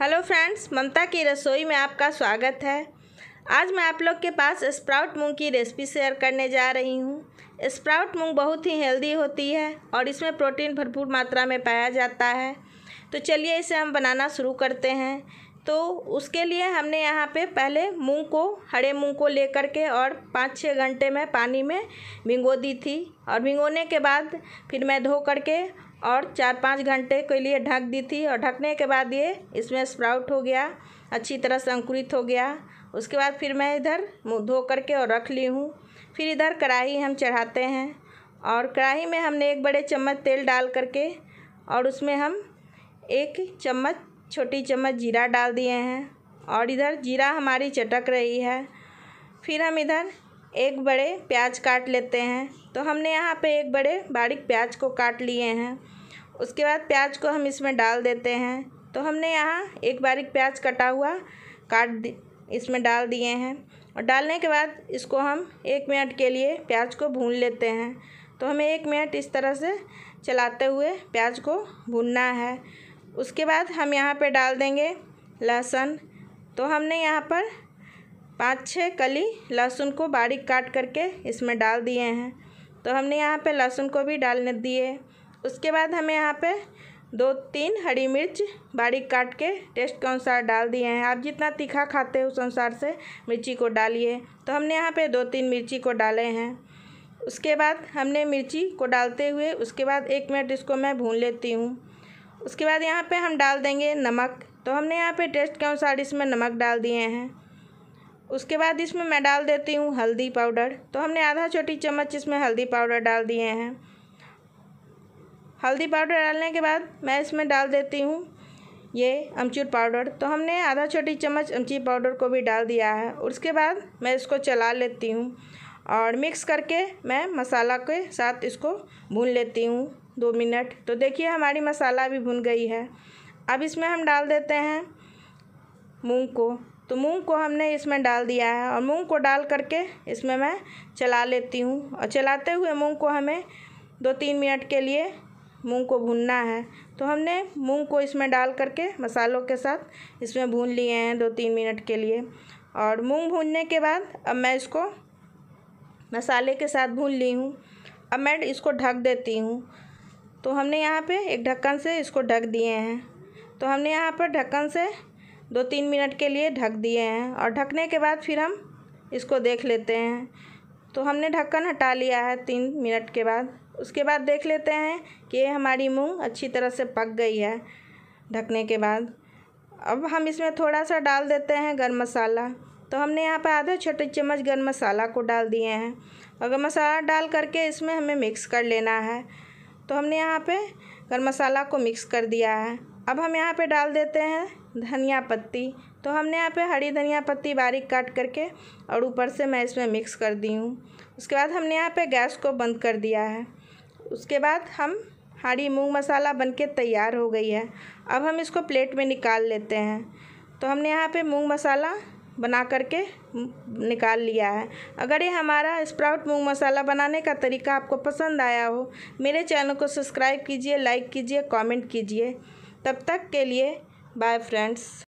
hello friends ममता की रसोई में आपका स्वागत है आज मैं आप लोग के पास स्प्राउट मूंग की रेसिपी शेयर करने जा रही हूँ स्प्राउट मूंग बहुत ही हेल्दी होती है और इसमें प्रोटीन भरपूर मात्रा में पाया जाता है तो चलिए इसे हम बनाना शुरू करते हैं तो उसके लिए हमने यहाँ पे पहले मूंग को हरे मूंग को लेकर के और पाँच छः घंटे में पानी में भिंगो दी थी और भिंगोने के बाद फिर मैं धो करके और चार पाँच घंटे के लिए ढक दी थी और ढकने के बाद ये इसमें स्प्राउट हो गया अच्छी तरह से अंकुरित हो गया उसके बाद फिर मैं इधर मुँह धो करके और रख ली हूँ फिर इधर कढ़ाई हम चढ़ाते हैं और कढ़ाई में हमने एक बड़े चम्मच तेल डाल करके और उसमें हम एक चम्मच छोटी चम्मच जीरा डाल दिए हैं और इधर जीरा हमारी चटक रही है फिर हम इधर एक बड़े प्याज काट लेते हैं तो हमने यहाँ पे एक बड़े बारीक प्याज को काट लिए हैं उसके बाद प्याज को हम इसमें डाल देते हैं तो हमने यहाँ एक बारीक प्याज कटा हुआ काट इसमें डाल दिए हैं और डालने के बाद इसको हम एक मिनट के लिए प्याज को भून लेते हैं तो हमें एक मिनट इस तरह से चलाते हुए प्याज को भूनना है उसके बाद हम यहाँ पर डाल देंगे लहसुन तो हमने यहाँ पर पाँच छः कली लहसुन को बारीक काट करके इसमें डाल दिए हैं तो हमने यहाँ पे लहसुन को भी डालने दिए उसके बाद हमें यहाँ पे दो तीन हरी मिर्च बारीक काट के टेस्ट के अनुसार डाल दिए हैं आप जितना तीखा खाते हो उस अनुसार से मिर्ची को डालिए तो हमने यहाँ पे दो तीन मिर्ची को डाले हैं उसके बाद हमने मिर्ची को डालते हुए उसके बाद एक मिनट इसको मैं भून लेती हूँ उसके बाद यहाँ पर हम डाल देंगे नमक तो हमने यहाँ पर टेस्ट के अनुसार इसमें नमक डाल दिए हैं उसके बाद इसमें मैं डाल देती हूँ हल्दी पाउडर तो हमने आधा छोटी चम्मच इसमें हल्दी पाउडर डाल दिए हैं हल्दी पाउडर डालने के बाद मैं इसमें डाल देती हूँ ये अमचूर पाउडर तो हमने आधा छोटी चम्मच अमचूर पाउडर को भी डाल दिया है उसके बाद मैं इसको चला लेती हूँ और मिक्स करके मैं मसाला के साथ इसको भून लेती हूँ दो मिनट तो देखिए हमारी मसाला भी भुन गई है अब इसमें हम डाल देते हैं मूंग को तो मूंग को हमने इसमें डाल दिया है और मूंग को डाल करके इसमें मैं चला लेती हूँ और चलाते हुए मूंग को हमें दो तीन मिनट के लिए मूंग को भूनना है तो हमने मूंग को इसमें डाल करके मसालों के साथ इसमें भून लिए हैं दो तीन मिनट के लिए और मूंग भूनने के बाद अब मैं इसको मसाले के साथ भून ली हूँ अब मैं इसको ढक देती हूँ तो हमने यहाँ पे एक ढक्कन से इसको ढक दिए हैं तो हमने यहाँ पर ढक्कन से दो तीन मिनट के लिए ढक दिए हैं और ढकने के बाद फिर हम इसको देख लेते हैं तो हमने ढक्कन हटा लिया है तीन मिनट के बाद उसके बाद देख लेते हैं कि हमारी मूंग अच्छी तरह से पक गई है ढकने के बाद अब हम इसमें थोड़ा सा डाल देते हैं गर्म मसाला तो हमने यहाँ पर आधा छोटे चम्मच गर्म मसाला को डाल दिए हैं और गर्म मसाला डाल करके इसमें हमें मिक्स कर लेना है तो हमने यहाँ पे गर्म मसाला को मिक्स कर दिया है अब हम यहाँ पे डाल देते हैं धनिया पत्ती तो हमने यहाँ पे हरी धनिया पत्ती बारीक काट करके और ऊपर से मैं इसमें मिक्स कर दी हूँ उसके बाद हमने यहाँ पे गैस को बंद कर दिया है उसके बाद हम हाड़ी मूंग मसाला बनके तैयार हो गई है अब हम इसको प्लेट में निकाल लेते हैं तो हमने यहाँ पे मूंग मसाला बना करके निकाल लिया है अगर ये हमारा स्प्राउट मूंग मसाला बनाने का तरीका आपको पसंद आया हो मेरे चैनल को सब्सक्राइब कीजिए लाइक कीजिए कमेंट कीजिए तब तक के लिए बाय फ्रेंड्स